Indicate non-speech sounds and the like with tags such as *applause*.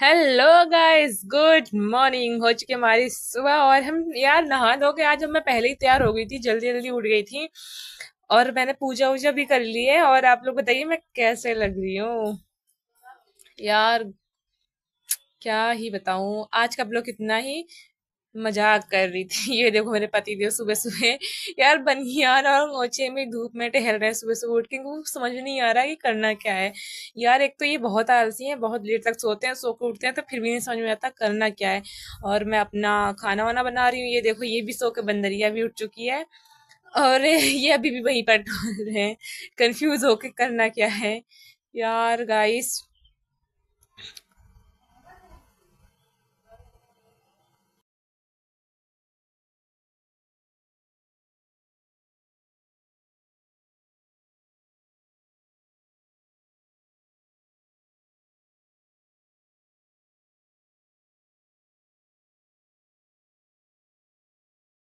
hello guys good morning हो चुके हमारी सुबह और हम यार नहा धो के आज मैं पहले ही तैयार हो गई थी जल्दी जल्दी उठ गई थी और मैंने पूजा वूजा भी कर ली है और आप लोग बताइए मैं कैसे लग रही हूँ यार क्या ही बताऊं आज का ब्लॉग इतना ही मजाक कर रही थी *laughs* ये देखो मेरे पति देव सुबह सुबह यार बनियान और मोचे में धूप में टहल रहे हैं सुबह सुबह उठ के उनको समझ में नहीं आ रहा कि करना क्या है यार एक तो ये बहुत आलसी है बहुत लेट तक सोते हैं सो के उठते हैं तो फिर भी नहीं समझ में आता करना क्या है और मैं अपना खाना वाना बना रही हूँ ये देखो ये भी सो के बंदरिया भी उठ चुकी है और *laughs* ये अभी भी वहीं पर टोल रहे हैं कन्फ्यूज होके करना क्या है यार गाइस